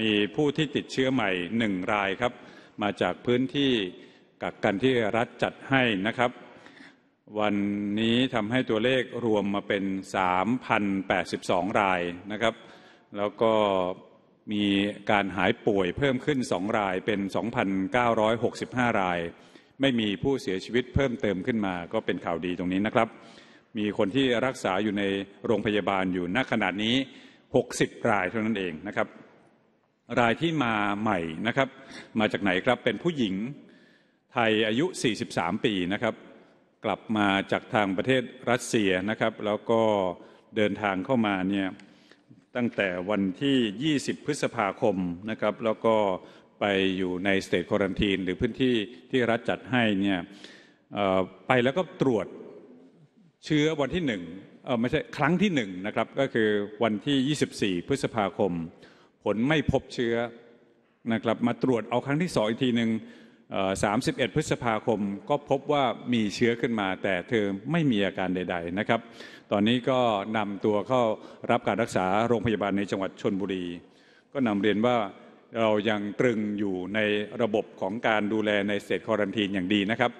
มีผู้ที่ติดเชื้อใหม่หนึ่งรายครับ มาจากพื้นที่กักกันที่รัฐจัดให้นะครับ วันนี้ทำให้ตัวเลขรวมมาเป็น 3,082 รายนะครับ แล้วก็มีการหายป่วยเพิ่มขึ้น2รายเป็น 2,965ราย ไม่มีผู้เสียชีวิตเพิ่มเติมขึ้นมาก็เป็นข่าวดีตรงนี้นะครับ มีคนที่รักษาอยู่ในโรงพยาบาลอยู่ณขณะนี้ 60 รายเท่านั้นเองนะครับรายที่มาใหม่นะครับมาจากไหนครับเป็นผู้หญิงไทยอายุ 43 ปีนะครับกลับมาจากทางประเทศรัสเซียนะครับ แล้วก็เดินทางเข้ามาเนี่ยตั้งแต่วันที่ 20 พฤษภาคมนะครับแล้วก็ไปอยู่ในสเตทควอรันทีน หรือพื้นที่ที่รัฐจัดให้เนี่ยไปแล้วก็ตรวจเชื้อวันที่หนึ่งไม่ใช่ครั้งที่หนึ่งนะครับก็คือวันที่ 24 พฤษภาคมผลไม่พบเชื้อนะครับ มาตรวจเอาครั้งที่สองอีกทีหนึ่ง 31 พฤษภาคมก็พบว่ามีเชื้อขึ้นมาแต่เธอไม่มีอาการใด ๆ นะครับ ตอนนี้ก็นำตัวเข้ารับการรักษาโรงพยาบาลในจังหวัดชนบุรี ก็นำเรียนว่าเรายังตรึงอยู่ในระบบของการดูแลในเศษคอรันทีนอย่างดีนะครับ